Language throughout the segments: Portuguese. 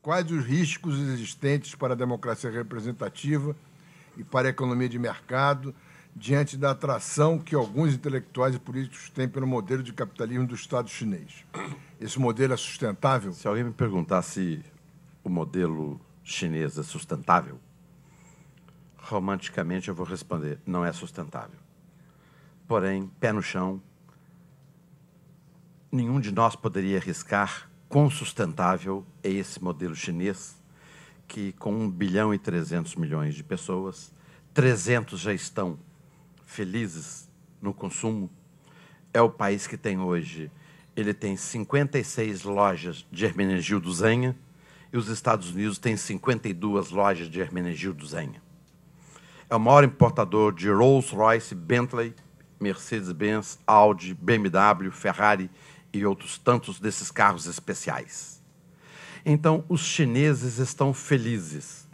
Quais os riscos existentes para a democracia representativa e para a economia de mercado diante da atração que alguns intelectuais e políticos têm pelo modelo de capitalismo do Estado chinês? Esse modelo é sustentável? Se alguém me perguntar se o modelo chinês é sustentável, romanticamente eu vou responder: não é sustentável. Porém, pé no chão, nenhum de nós poderia arriscar quão sustentável é esse modelo chinês que, com 1 bilhão e 300 milhões de pessoas, 300 já estão felizes no consumo, é o país que tem hoje. Ele tem 56 lojas de Hermenegildo Zenha e os Estados Unidos têm 52 lojas de Hermenegildo Zenha. É o maior importador de Rolls-Royce, Bentley, Mercedes-Benz, Audi, BMW, Ferrari e outros tantos desses carros especiais. Então, os chineses estão felizes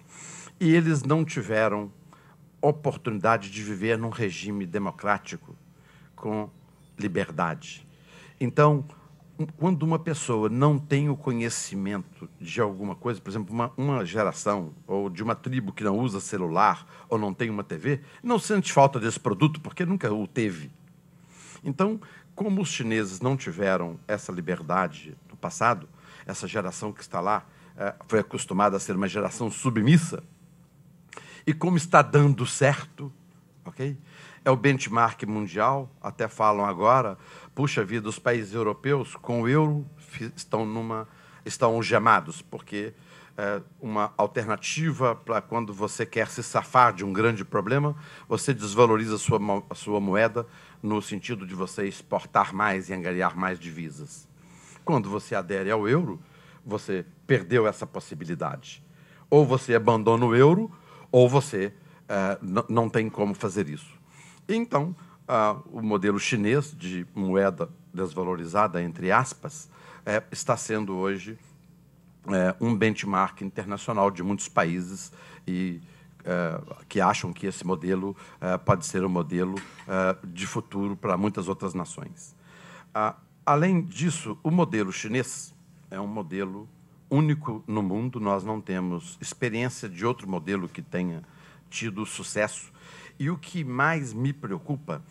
e eles não tiveram oportunidade de viver num regime democrático com liberdade. Então, quando uma pessoa não tem o conhecimento de alguma coisa, por exemplo, uma, uma, geração ou de uma tribo que não usa celular ou não tem uma TV, não sente falta desse produto porque nunca o teve. Então, como os chineses não tiveram essa liberdade no passado, essa geração que está lá eh, foi acostumada a ser uma geração submissa, e como está dando certo, ok? É o benchmark mundial, até falam agora, puxa vida, os países europeus com o euro estão numa estão gemados, porque é, uma alternativa para quando você quer se safar de um grande problema, você desvaloriza a sua, a sua moeda no sentido de você exportar mais e angariar mais divisas. Quando você adere ao euro, você perdeu essa possibilidade. Ou você abandona o euro, ou você eh, não tem como fazer isso. Então, ah, o modelo chinês de moeda desvalorizada, entre aspas, eh, está sendo hoje eh, um benchmark internacional de muitos países e eh, que acham que esse modelo eh, pode ser um modelo eh, de futuro para muitas outras nações. Ah, além disso, o modelo chinês é um modelo único no mundo, nós não temos experiência de outro modelo que tenha tido sucesso. E o que mais me preocupa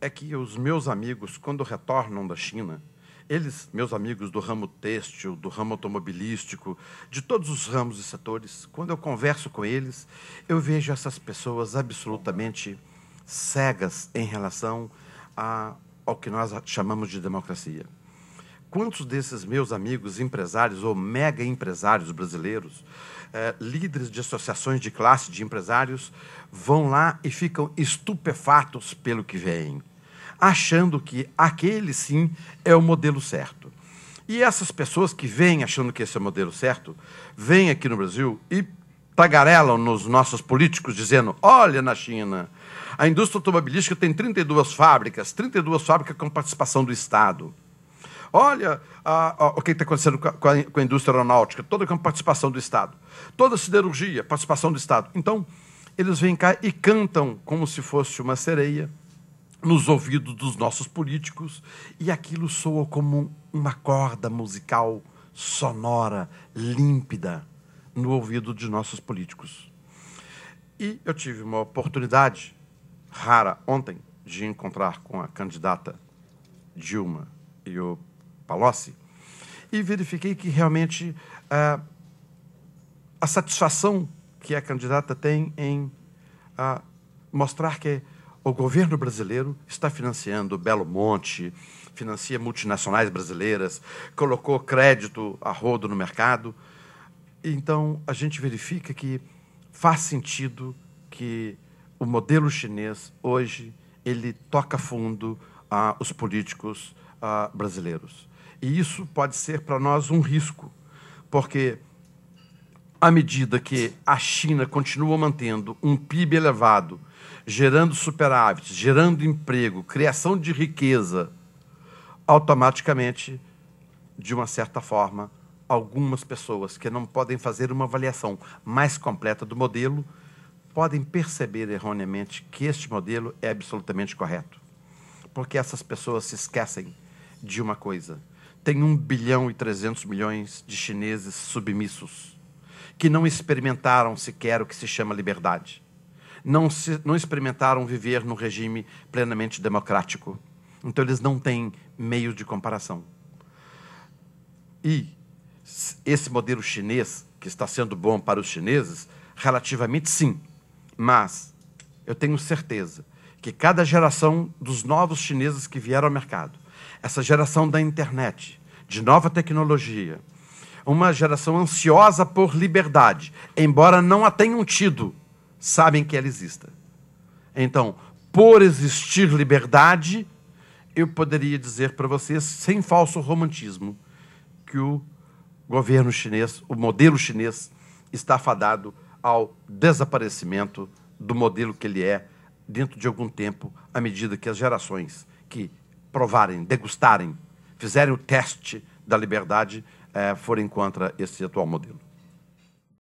é que os meus amigos, quando retornam da China, eles, meus amigos do ramo têxtil, do ramo automobilístico, de todos os ramos e setores, quando eu converso com eles, eu vejo essas pessoas absolutamente cegas em relação a, ao que nós chamamos de democracia. Quantos desses meus amigos empresários ou mega empresários brasileiros, eh, líderes de associações de classe de empresários, vão lá e ficam estupefatos pelo que veem? achando que aquele sim é o modelo certo. E essas pessoas que vêm achando que esse é o modelo certo, vêm aqui no Brasil e tagarelam nos nossos políticos, dizendo: olha na China, a indústria automobilística tem 32 fábricas, 32 fábricas com participação do Estado. Olha a, a, o que está acontecendo com a, com a, indústria aeronáutica, toda com participação do Estado. Toda a siderurgia, participação do Estado. Então, eles vêm cá e cantam como se fosse uma sereia nos ouvidos dos nossos políticos e aquilo soa como uma corda musical sonora, límpida, no ouvido de nossos políticos. E eu tive uma oportunidade rara ontem de encontrar com a candidata Dilma e o Palocci e verifiquei que realmente ah, a satisfação que a candidata tem em ah, mostrar que o governo brasileiro está financiando Belo Monte, financia multinacionais brasileiras, colocou crédito a rodo no mercado. Então, a gente verifica que faz sentido que o modelo chinês, hoje, ele toca fundo a ah, os políticos ah, brasileiros. E isso pode ser para nós um risco, porque à medida que a China continua mantendo um PIB elevado, gerando superávit, gerando emprego, criação de riqueza, automaticamente, de uma certa forma, algumas pessoas que não podem fazer uma avaliação mais completa do modelo podem perceber erroneamente que este modelo é absolutamente correto. Porque essas pessoas se esquecem de uma coisa: tem 1 bilhão e 300 milhões de chineses submissos que não experimentaram sequer o que se chama liberdade, não, se, não experimentaram viver num regime plenamente democrático. Então, eles não têm meio de comparação. E esse modelo chinês, que está sendo bom para os chineses, relativamente sim, mas eu tenho certeza que cada geração dos novos chineses que vieram ao mercado, essa geração da internet, de nova tecnologia, uma geração ansiosa por liberdade, embora não a tenham tido, sabem que ela exista. Então, por existir liberdade, eu poderia dizer para vocês, sem falso romantismo, que o governo chinês, o modelo chinês, está fadado ao desaparecimento do modelo que ele é dentro de algum tempo, à medida que as gerações que provarem, degustarem, fizerem o teste da liberdade, eh, forem contra esse atual modelo.